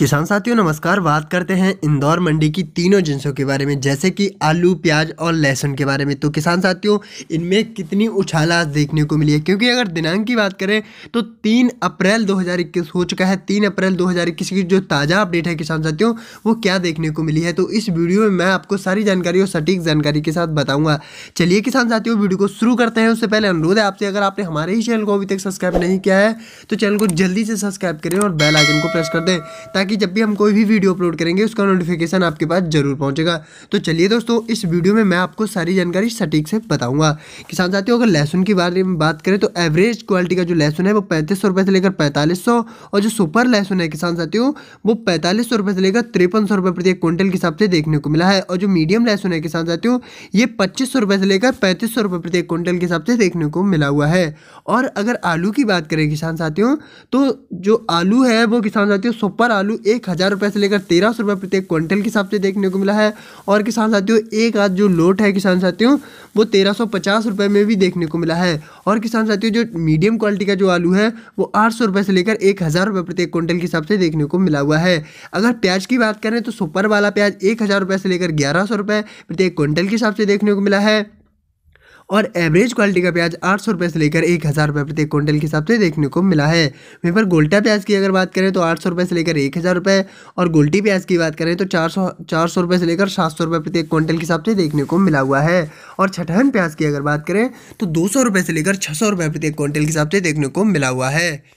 किसान साथियों नमस्कार बात करते हैं इंदौर मंडी की तीनों जिनसों के बारे में जैसे कि आलू प्याज और लहसुन के बारे में तो किसान साथियों इनमें कितनी उछाल आज देखने को मिली है क्योंकि अगर दिनांक की बात करें तो तीन अप्रैल 2021 हो चुका है तीन अप्रैल 2021 की जो ताज़ा अपडेट है किसान साथियों वो क्या देखने को मिली है तो इस वीडियो में मैं आपको सारी जानकारी और सटीक जानकारी के साथ बताऊँगा चलिए किसान साथियों वीडियो को शुरू करते हैं उससे पहले अनुरोध है आपसे अगर आपने हमारे ही चैनल को अभी तक सब्सक्राइब नहीं किया है तो चैनल को जल्दी से सब्सक्राइब करें और बेलाइकन को प्रेस कर दें ताकि ताकि जब भी हम कोई भी वीडियो अपलोड करेंगे उसका नोटिफिकेशन आपके पास जरूर पहुंचेगा तो चलिए दोस्तों इस वीडियो में मैं आपको सारी जानकारी सटीक से बताऊंगा किसान साथियों अगर लहसुन के बारे में बात करें तो एवरेज क्वालिटी का जो लहसुन है वो पैंतीस सौ से लेकर पैंतालीस और जो सुपर लहसुन है किसान साथियों वो पैंतालीस सौ से लेकर तिरपन सौ प्रति एक क्विंटल के हिसाब से देखने को मिला है और जो मीडियम लहसुन है किसान साथियों ये पच्चीस सौ से लेकर पैंतीस सौ प्रति एक क्विंटल के हिसाब से देखने को मिला हुआ है और अगर आलू की बात करें किसान साथियों तो जो आलू है वो किसान साथियों सुपर आलू आलू एक हज़ार रुपये से लेकर तेरह सौ रुपये प्रत्येक क्विंटल के हिसाब से देखने को मिला है और किसान साथियों एक आज जो लोट है किसान साथियों वो तेरह सौ पचास रुपये में भी देखने को मिला है और किसान साथियों जो मीडियम क्वालिटी का जो आलू है वो आठ सौ रुपये से लेकर एक हज़ार रुपये प्रत्येक क्विंटल के हिसाब से देखने को मिला हुआ है अगर प्याज की बात करें तो सुपर वाला प्याज एक हज़ार रुपये से लेकर ग्यारह सौ रुपये प्रत्येक क्विंटल के हिसाब से देखने को मिला है और एवरेज क्वालिटी का प्याज आठ सौ रुपये से लेकर एक हज़ार रुपये प्रति क्विंटल के हिसाब से देखने को मिला है वहीं पर गोल्टा प्याज की अगर बात करें तो आठ सौ रुपये से लेकर एक हज़ार रुपये और गोल्टी प्याज की बात करें तो चार सौ चार सौ रुपये से लेकर सात सौ रुपये प्रति क्विंटल के हिसाब से देखने को मिला हुआ है और छठहन प्याज की अगर बात करें तो दो सौ रुपये से लेकर छः सौ रुपये प्रति क्विंटल के हिसाब से देखने को मिला हुआ है